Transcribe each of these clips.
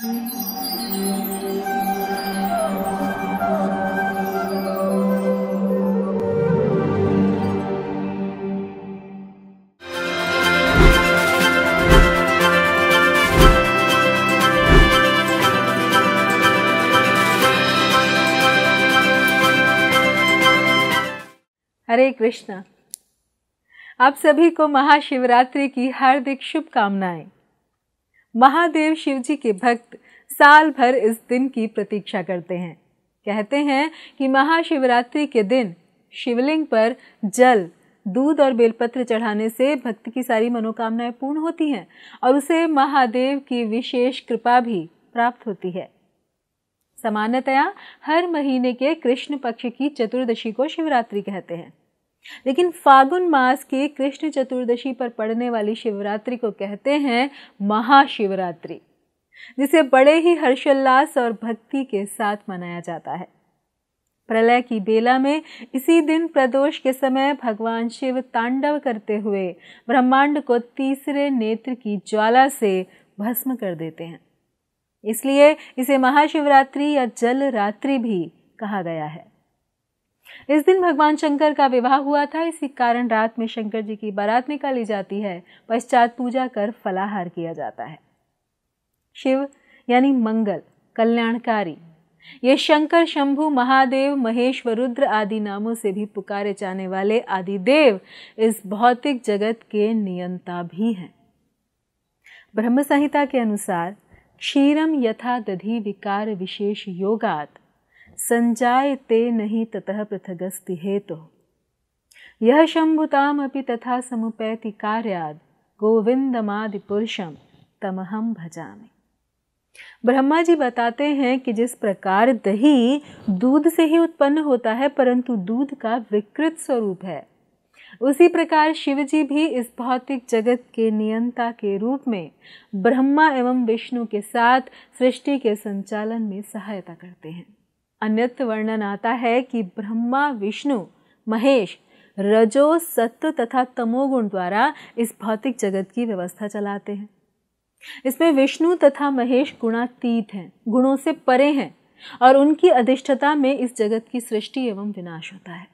हरे कृष्णा आप सभी को महाशिवरात्रि की हार्दिक शुभकामनाएं महादेव शिव जी के भक्त साल भर इस दिन की प्रतीक्षा करते हैं कहते हैं कि महाशिवरात्रि के दिन शिवलिंग पर जल दूध और बेलपत्र चढ़ाने से भक्त की सारी मनोकामनाएं पूर्ण होती हैं और उसे महादेव की विशेष कृपा भी प्राप्त होती है सामान्यतया हर महीने के कृष्ण पक्ष की चतुर्दशी को शिवरात्रि कहते हैं लेकिन फागुन मास के कृष्ण चतुर्दशी पर पड़ने वाली शिवरात्रि को कहते हैं महाशिवरात्रि जिसे बड़े ही हर्षोल्लास और भक्ति के साथ मनाया जाता है प्रलय की बेला में इसी दिन प्रदोष के समय भगवान शिव तांडव करते हुए ब्रह्मांड को तीसरे नेत्र की ज्वाला से भस्म कर देते हैं इसलिए इसे महाशिवरात्रि या जल रात्रि भी कहा गया है इस दिन भगवान शंकर का विवाह हुआ था इसी कारण रात में शंकर जी की बारात निकाली जाती है पश्चात पूजा कर फलाहार किया जाता है शिव यानी मंगल कल्याणकारी ये शंकर शंभु महादेव महेश रुद्र आदि नामों से भी पुकारे जाने वाले आदि देव इस भौतिक जगत के नियंता भी हैं ब्रह्म संहिता के अनुसार क्षीरम यथा दधि विकार विशेष योगात ते नहीं ततः पृथगस्ति हेतु तो। शंभुताम अपि तथा समुपैति गोविंदमादि पुरुषम तमहम भजामि ब्रह्मा जी बताते हैं कि जिस प्रकार दही दूध से ही उत्पन्न होता है परंतु दूध का विकृत स्वरूप है उसी प्रकार शिव जी भी इस भौतिक जगत के नियंता के रूप में ब्रह्मा एवं विष्णु के साथ सृष्टि के संचालन में सहायता करते हैं अन्यत्र वर्णन आता है कि ब्रह्मा विष्णु महेश रजो सत्व तथा तमोगुण द्वारा इस भौतिक जगत की व्यवस्था चलाते हैं इसमें विष्णु तथा महेश गुणातीत हैं गुणों से परे हैं और उनकी अधिष्ठता में इस जगत की सृष्टि एवं विनाश होता है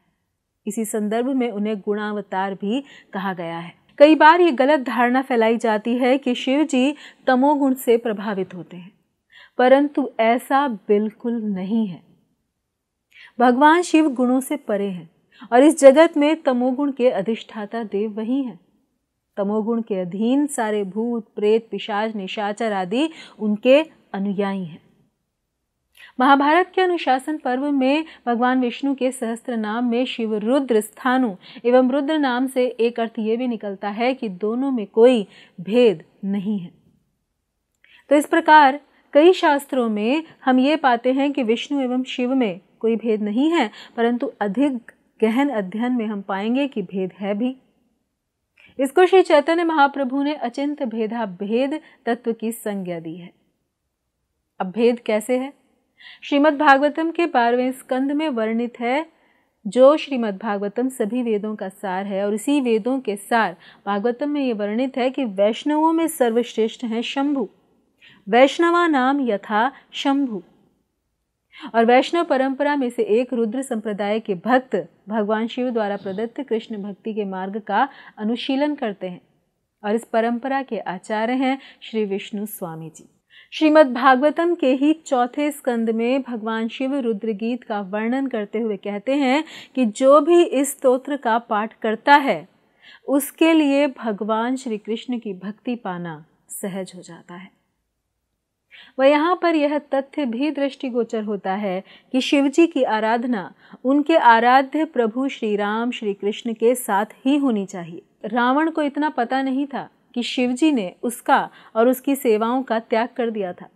इसी संदर्भ में उन्हें गुणावतार भी कहा गया है कई बार ये गलत धारणा फैलाई जाती है कि शिव जी तमोगुण से प्रभावित होते हैं परंतु ऐसा बिल्कुल नहीं है भगवान शिव गुणों से परे हैं और इस जगत में तमोगुण के अधिष्ठाता देव वही हैं तमोगुण के अधीन सारे भूत प्रेत पिशाच निशाचर आदि उनके अनुयायी हैं महाभारत के अनुशासन पर्व में भगवान विष्णु के सहस्त्र नाम में शिव रुद्र स्थानु एवं रुद्र नाम से एक अर्थ ये भी निकलता है कि दोनों में कोई भेद नहीं है तो इस प्रकार कई शास्त्रों में हम ये पाते हैं कि विष्णु एवं शिव में कोई भेद नहीं है परंतु अधिक गहन अध्ययन में हम पाएंगे कि भेद है भी इसको श्री चैतन्य महाप्रभु ने अचिंत भेदा भेद तत्व की संज्ञा दी है अब भेद कैसे है श्रीमद् भागवतम के बारहवें स्कंद में वर्णित है जो श्रीमद् भागवतम सभी वेदों का सार है और इसी वेदों के सार भागवतम में ये वर्णित है कि वैष्णवों में सर्वश्रेष्ठ हैं शंभु वैष्णवा नाम यथा शंभु और वैष्णव परंपरा में से एक रुद्र संप्रदाय के भक्त भगवान शिव द्वारा प्रदत्त कृष्ण भक्ति के मार्ग का अनुशीलन करते हैं और इस परंपरा के आचार्य हैं श्री विष्णु स्वामी जी श्रीमद् भागवतम के ही चौथे स्कंद में भगवान शिव रुद्र गीत का वर्णन करते हुए कहते हैं कि जो भी इस स्तोत्र का पाठ करता है उसके लिए भगवान श्री कृष्ण की भक्ति पाना सहज हो जाता है व यहाँ पर यह तथ्य भी दृष्टिगोचर होता है कि शिवजी की आराधना उनके आराध्य प्रभु श्री राम श्री कृष्ण के साथ ही होनी चाहिए रावण को इतना पता नहीं था कि शिवजी ने उसका और उसकी सेवाओं का त्याग कर दिया था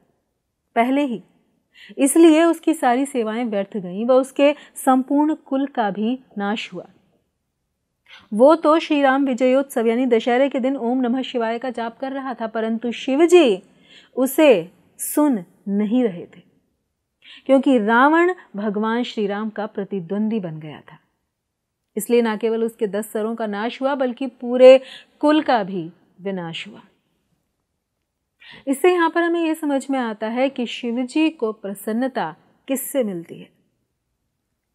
पहले ही इसलिए उसकी सारी सेवाएं व्यर्थ गईं व उसके संपूर्ण कुल का भी नाश हुआ वो तो श्री राम विजयोत्सव यानी दशहरे के दिन ओम नमः शिवाय का जाप कर रहा था परंतु शिवजी उसे सुन नहीं रहे थे क्योंकि रावण भगवान श्री राम का प्रतिद्वंदी बन गया था इसलिए ना केवल उसके दस सरों का नाश हुआ बल्कि पूरे कुल का भी विनाश हुआ इससे यहां पर हमें यह समझ में आता है कि शिवजी को प्रसन्नता किससे मिलती है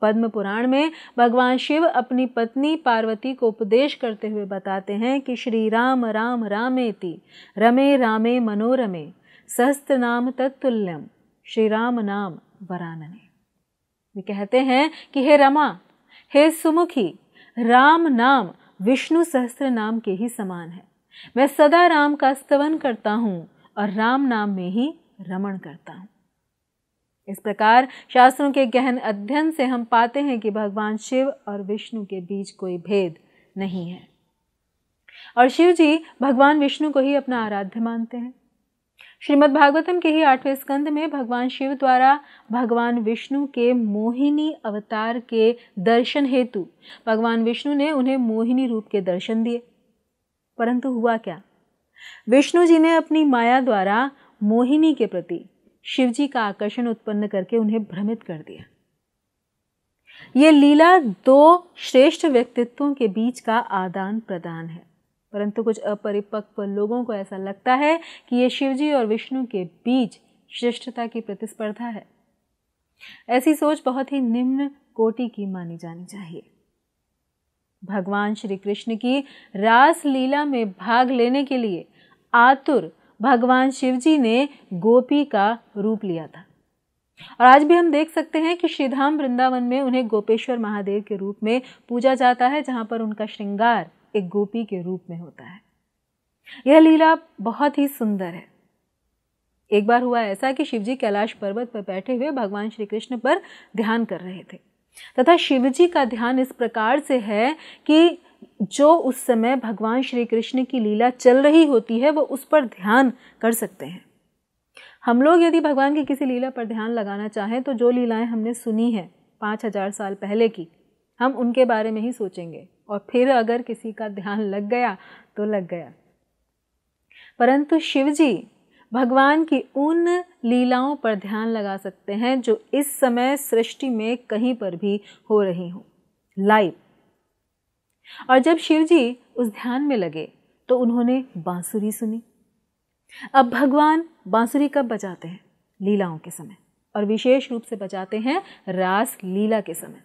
पद्म पुराण में भगवान शिव अपनी पत्नी पार्वती को उपदेश करते हुए बताते हैं कि श्री राम राम रामेति रमे रामे मनोरमे सहस्त्र नाम तत्तुल्यम श्री राम नाम वरानने वे कहते हैं कि हे रमा हे सुमुखी राम नाम विष्णु सहस्त्र नाम के ही समान है मैं सदा राम का स्तवन करता हूँ और राम नाम में ही रमण करता हूँ इस प्रकार शास्त्रों के गहन अध्ययन से हम पाते हैं कि भगवान शिव और विष्णु के बीच कोई भेद नहीं है और शिव जी भगवान विष्णु को ही अपना आराध्य मानते हैं श्रीमद् भागवतम के ही आठवें स्कंद में भगवान शिव द्वारा भगवान विष्णु के मोहिनी अवतार के दर्शन हेतु भगवान विष्णु ने उन्हें मोहिनी रूप के दर्शन दिए परंतु हुआ क्या विष्णु जी ने अपनी माया द्वारा मोहिनी के प्रति शिव जी का आकर्षण उत्पन्न करके उन्हें भ्रमित कर दिया ये लीला दो श्रेष्ठ व्यक्तित्वों के बीच का आदान प्रदान है परंतु कुछ अपरिपक्व लोगों को ऐसा लगता है कि ये शिवजी और विष्णु के बीच श्रेष्ठता की प्रतिस्पर्धा है ऐसी सोच बहुत ही निम्न कोटि की मानी जानी चाहिए भगवान श्री कृष्ण की रास लीला में भाग लेने के लिए आतुर भगवान शिवजी ने गोपी का रूप लिया था और आज भी हम देख सकते हैं कि श्रीधाम वृंदावन में उन्हें गोपेश्वर महादेव के रूप में पूजा जाता है जहां पर उनका श्रृंगार एक गोपी के रूप में होता है यह लीला बहुत ही सुंदर है एक बार हुआ ऐसा कि शिवजी कैलाश पर्वत पर बैठे हुए भगवान श्री कृष्ण पर ध्यान कर रहे थे तथा शिवजी का ध्यान इस प्रकार से है कि जो उस समय भगवान श्री कृष्ण की लीला चल रही होती है वो उस पर ध्यान कर सकते हैं हम लोग यदि भगवान की किसी लीला पर ध्यान लगाना चाहें तो जो लीलाएं हमने सुनी हैं पाँच हज़ार साल पहले की हम उनके बारे में ही सोचेंगे और फिर अगर किसी का ध्यान लग गया तो लग गया परंतु शिवजी भगवान की उन लीलाओं पर ध्यान लगा सकते हैं जो इस समय सृष्टि में कहीं पर भी हो रही हो लाइव और जब शिव जी उस ध्यान में लगे तो उन्होंने बांसुरी सुनी अब भगवान बांसुरी कब बजाते हैं लीलाओं के समय और विशेष रूप से बजाते हैं रास लीला के समय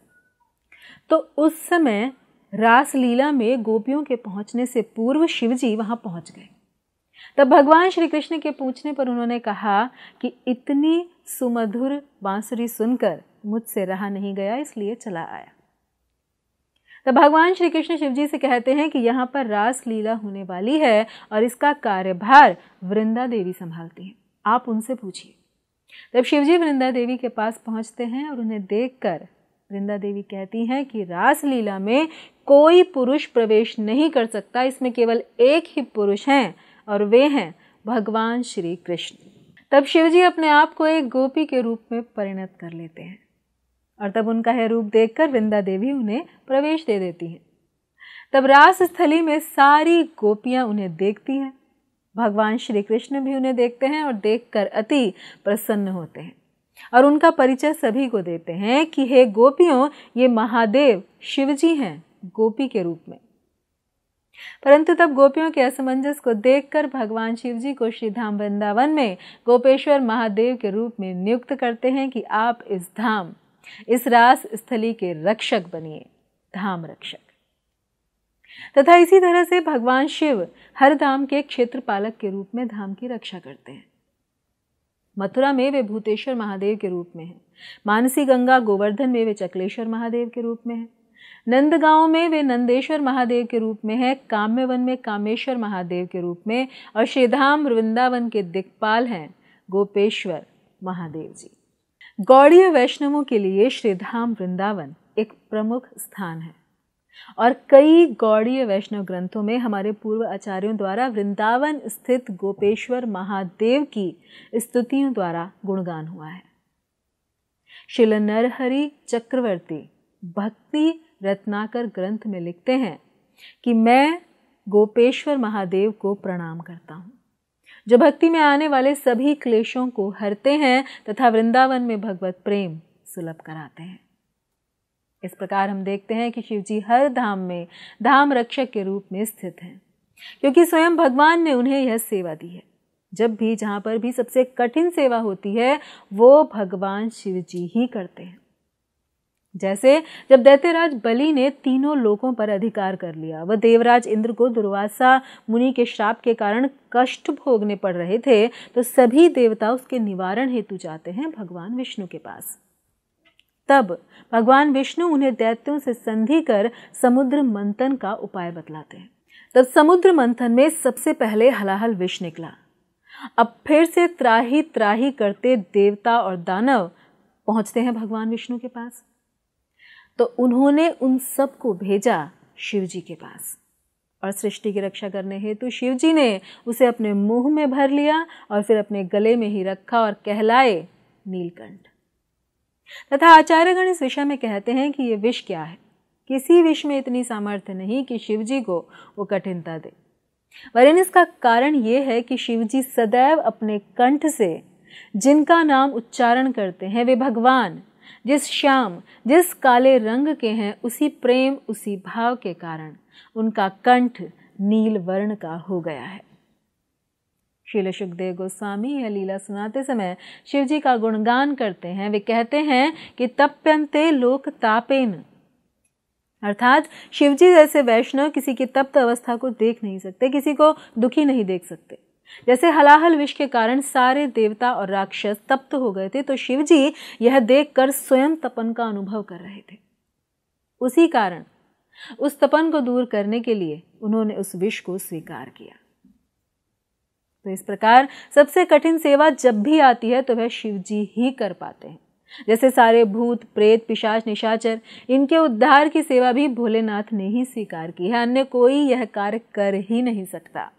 तो उस समय रासलीला में गोपियों के पहुंचने से पूर्व शिवजी वहां पहुंच गए तब भगवान श्री कृष्ण के पूछने पर उन्होंने कहा कि इतनी सुमधुर बांसुरी सुनकर मुझसे रहा नहीं गया इसलिए चला आया तब भगवान श्री कृष्ण शिवजी से कहते हैं कि यहाँ पर रास लीला होने वाली है और इसका कार्यभार वृंदा देवी संभालती हैं आप उनसे पूछिए तब शिवजी वृंदा देवी के पास पहुँचते हैं और उन्हें देखकर वृंदा देवी कहती हैं कि रासलीला में कोई पुरुष प्रवेश नहीं कर सकता इसमें केवल एक ही पुरुष हैं और वे हैं भगवान श्री कृष्ण तब शिवजी अपने आप को एक गोपी के रूप में परिणत कर लेते हैं और तब उनका यह रूप देखकर वृंदा देवी उन्हें प्रवेश दे देती हैं तब रास स्थली में सारी गोपियां उन्हें देखती हैं भगवान श्री कृष्ण भी उन्हें देखते हैं और देखकर अति प्रसन्न होते हैं और उनका परिचय सभी को देते हैं कि हे गोपियों ये महादेव शिवजी हैं गोपी के रूप में परंतु तब गोपियों के असमंजस को देखकर भगवान शिव जी को श्री धाम वृंदावन में गोपेश्वर महादेव के रूप में नियुक्त करते हैं कि आप इस धाम इस रास स्थली के रक्षक बनिए धाम रक्षक तथा इसी तरह से भगवान शिव हर धाम के क्षेत्रपालक के रूप में धाम की रक्षा करते हैं मथुरा में वे भूतेश्वर महादेव के रूप में हैं मानसी गंगा गोवर्धन में वे चकलेश्वर महादेव के रूप में हैं नंदगांव में वे नंदेश्वर महादेव के रूप में हैं काम्यवन में कामेश्वर महादेव के रूप में और श्रीधाम वृंदावन के दिक्पाल हैं गोपेश्वर महादेव जी गौड़ीय वैष्णवों के लिए श्रीधाम वृंदावन एक प्रमुख स्थान है और कई गौड़ीय वैष्णव ग्रंथों में हमारे पूर्व आचार्यों द्वारा वृंदावन स्थित गोपेश्वर महादेव की स्तुतियों द्वारा गुणगान हुआ है शिल नरहरि चक्रवर्ती भक्ति रत्नाकर ग्रंथ में लिखते हैं कि मैं गोपेश्वर महादेव को प्रणाम करता हूँ जो भक्ति में आने वाले सभी क्लेशों को हरते हैं तथा वृंदावन में भगवत प्रेम सुलभ कराते हैं इस प्रकार हम देखते हैं कि शिव जी हर धाम में धाम रक्षक के रूप में स्थित हैं क्योंकि स्वयं भगवान ने उन्हें यह सेवा दी है जब भी जहाँ पर भी सबसे कठिन सेवा होती है वो भगवान शिव जी ही करते हैं जैसे जब दैत्यराज बलि ने तीनों लोगों पर अधिकार कर लिया वह देवराज इंद्र को दुर्वासा मुनि के श्राप के कारण कष्ट भोगने पड़ रहे थे तो सभी देवता उसके निवारण हेतु जाते हैं भगवान विष्णु के पास तब भगवान विष्णु उन्हें दैत्यों से संधि कर समुद्र मंथन का उपाय बतलाते हैं तब समुद्र मंथन में सबसे पहले हलाहल विष निकला अब फिर से त्राही त्राही करते देवता और दानव पहुंचते हैं भगवान विष्णु के पास तो उन्होंने उन सबको भेजा शिव जी के पास और सृष्टि की रक्षा करने हेतु शिव जी ने उसे अपने मुंह में भर लिया और फिर अपने गले में ही रखा और कहलाए नीलकंठ तथा आचार्यगण इस विषय में कहते हैं कि ये विष क्या है किसी विष में इतनी सामर्थ्य नहीं कि शिवजी को वो कठिनता दे वरिन इसका कारण ये है कि शिवजी सदैव अपने कंठ से जिनका नाम उच्चारण करते हैं वे भगवान जिस श्याम जिस काले रंग के हैं उसी प्रेम उसी भाव के कारण उनका कंठ नील वर्ण का हो गया है श्रील सुखदेव गोस्वामी यह लीला सुनाते समय शिव जी का गुणगान करते हैं वे कहते हैं कि तप्यंते लोक तापेन अर्थात शिव जी जैसे वैष्णव किसी की तप्त अवस्था को देख नहीं सकते किसी को दुखी नहीं देख सकते जैसे हलाहल विष के कारण सारे देवता और राक्षस तप्त हो गए थे तो शिव जी यह देखकर स्वयं तपन का अनुभव कर रहे थे उसी कारण उस तपन को दूर करने के लिए उन्होंने उस विष को स्वीकार किया तो इस प्रकार सबसे कठिन सेवा जब भी आती है तो वह शिव जी ही कर पाते हैं जैसे सारे भूत प्रेत पिशाच निशाचर इनके उद्धार की सेवा भी भोलेनाथ ने ही स्वीकार की है अन्य कोई यह कार्य कर ही नहीं सकता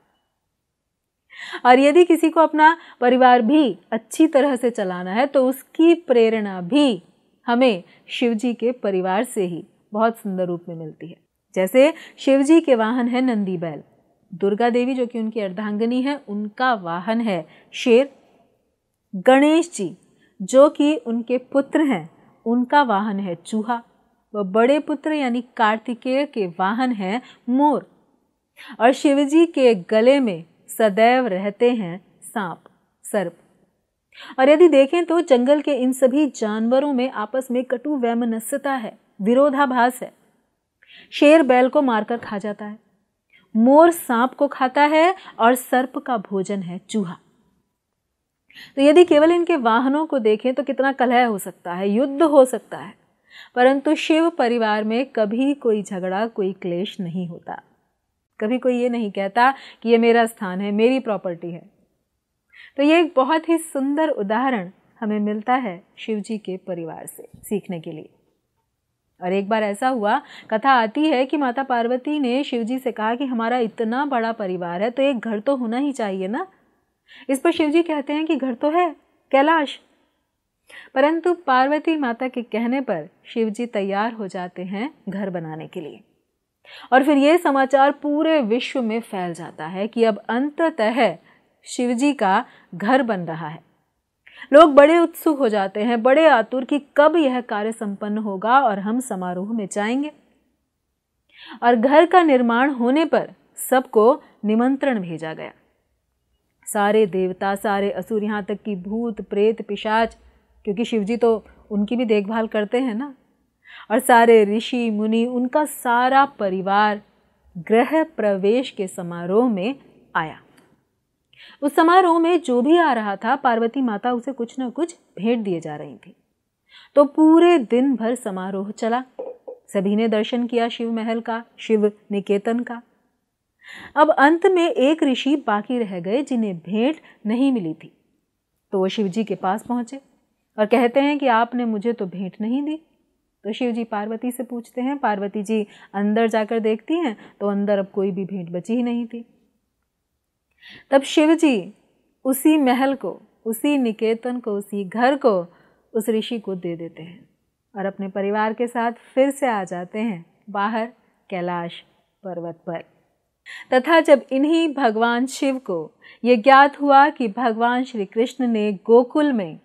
और यदि किसी को अपना परिवार भी अच्छी तरह से चलाना है तो उसकी प्रेरणा भी हमें शिवजी के परिवार से ही बहुत सुंदर रूप में मिलती है जैसे शिवजी के वाहन है नंदी बैल दुर्गा देवी जो कि उनकी अर्धांगनी है उनका वाहन है शेर गणेश जी जो कि उनके पुत्र हैं उनका वाहन है चूहा व बड़े पुत्र यानी कार्तिकेय के वाहन है मोर और शिवजी के गले में सदैव रहते हैं सांप सर्प और यदि देखें तो जंगल के इन सभी जानवरों में आपस में कटु वैमनस्यता है विरोधाभास है शेर बैल को मारकर खा जाता है मोर सांप को खाता है और सर्प का भोजन है चूहा तो यदि केवल इनके वाहनों को देखें तो कितना कलह हो सकता है युद्ध हो सकता है परंतु शिव परिवार में कभी कोई झगड़ा कोई क्लेश नहीं होता कभी कोई ये नहीं कहता कि ये मेरा स्थान है मेरी प्रॉपर्टी है तो ये एक बहुत ही सुंदर उदाहरण हमें मिलता है शिव जी के परिवार से सीखने के लिए और एक बार ऐसा हुआ कथा आती है कि माता पार्वती ने शिव जी से कहा कि हमारा इतना बड़ा परिवार है तो एक घर तो होना ही चाहिए ना इस पर शिव जी कहते हैं कि घर तो है कैलाश परंतु पार्वती माता के कहने पर शिवजी तैयार हो जाते हैं घर बनाने के लिए और फिर ये समाचार पूरे विश्व में फैल जाता है कि अब अंततः शिवजी का घर बन रहा है लोग बड़े उत्सुक हो जाते हैं बड़े आतुर कि कब यह कार्य संपन्न होगा और हम समारोह में जाएंगे और घर का निर्माण होने पर सबको निमंत्रण भेजा गया सारे देवता सारे असुर यहाँ तक कि भूत प्रेत पिशाच क्योंकि शिवजी तो उनकी भी देखभाल करते हैं ना और सारे ऋषि मुनि उनका सारा परिवार गृह प्रवेश के समारोह में आया उस समारोह में जो भी आ रहा था पार्वती माता उसे कुछ न कुछ भेंट दिए जा रही थी तो पूरे दिन भर समारोह चला सभी ने दर्शन किया शिव महल का शिव निकेतन का अब अंत में एक ऋषि बाकी रह गए जिन्हें भेंट नहीं मिली थी तो वो शिव जी के पास पहुंचे और कहते हैं कि आपने मुझे तो भेंट नहीं दी तो शिव जी पार्वती से पूछते हैं पार्वती जी अंदर जाकर देखती हैं तो अंदर अब कोई भी भेंट बची ही नहीं थी तब शिव जी उसी महल को उसी निकेतन को उसी घर को उस ऋषि को दे देते हैं और अपने परिवार के साथ फिर से आ जाते हैं बाहर कैलाश पर्वत पर तथा जब इन्हीं भगवान शिव को ये ज्ञात हुआ कि भगवान श्री कृष्ण ने गोकुल में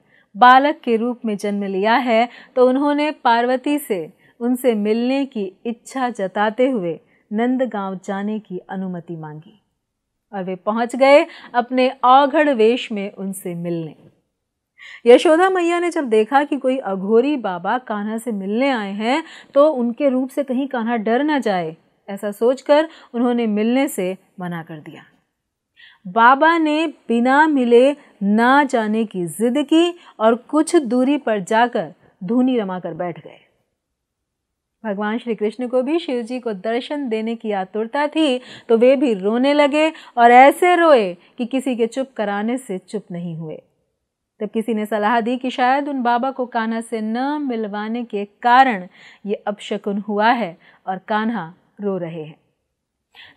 बालक के रूप में जन्म लिया है तो उन्होंने पार्वती से उनसे मिलने की इच्छा जताते हुए नंदगांव जाने की अनुमति मांगी और वे पहुंच गए अपने आघड़ वेश में उनसे मिलने यशोदा मैया ने जब देखा कि कोई अघोरी बाबा कान्हा से मिलने आए हैं तो उनके रूप से कहीं कान्हा डर ना जाए ऐसा सोचकर उन्होंने मिलने से मना कर दिया बाबा ने बिना मिले ना जाने की जिद की और कुछ दूरी पर जाकर धूनी रमा कर बैठ गए भगवान श्री कृष्ण को भी शिव जी को दर्शन देने की आतुरता थी तो वे भी रोने लगे और ऐसे रोए कि किसी के चुप कराने से चुप नहीं हुए तब किसी ने सलाह दी कि शायद उन बाबा को कान्हा से न मिलवाने के कारण ये अपशकुन हुआ है और कान्हा रो रहे हैं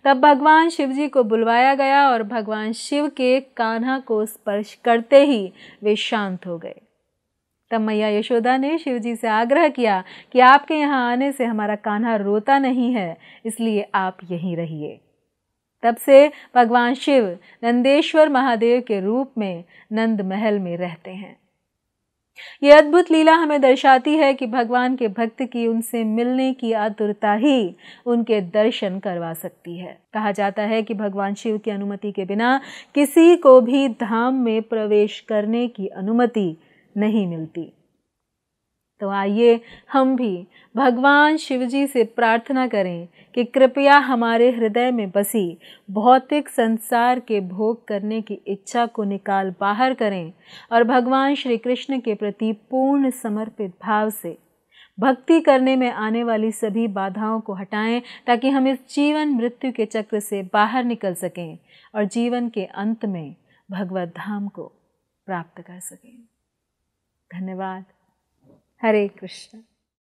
तब भगवान शिव जी को बुलवाया गया और भगवान शिव के कान्हा को स्पर्श करते ही वे शांत हो गए तब मैया यशोदा ने शिवजी से आग्रह किया कि आपके यहाँ आने से हमारा कान्हा रोता नहीं है इसलिए आप यहीं रहिए तब से भगवान शिव नंदेश्वर महादेव के रूप में नंद महल में रहते हैं ये अद्भुत लीला हमें दर्शाती है कि भगवान के भक्त की उनसे मिलने की आतुरता ही उनके दर्शन करवा सकती है कहा जाता है कि भगवान शिव की अनुमति के बिना किसी को भी धाम में प्रवेश करने की अनुमति नहीं मिलती तो आइए हम भी भगवान शिव जी से प्रार्थना करें कि कृपया हमारे हृदय में बसी भौतिक संसार के भोग करने की इच्छा को निकाल बाहर करें और भगवान श्री कृष्ण के प्रति पूर्ण समर्पित भाव से भक्ति करने में आने वाली सभी बाधाओं को हटाएं ताकि हम इस जीवन मृत्यु के चक्र से बाहर निकल सकें और जीवन के अंत में भगवत धाम को प्राप्त कर सकें धन्यवाद हरे कृष्ण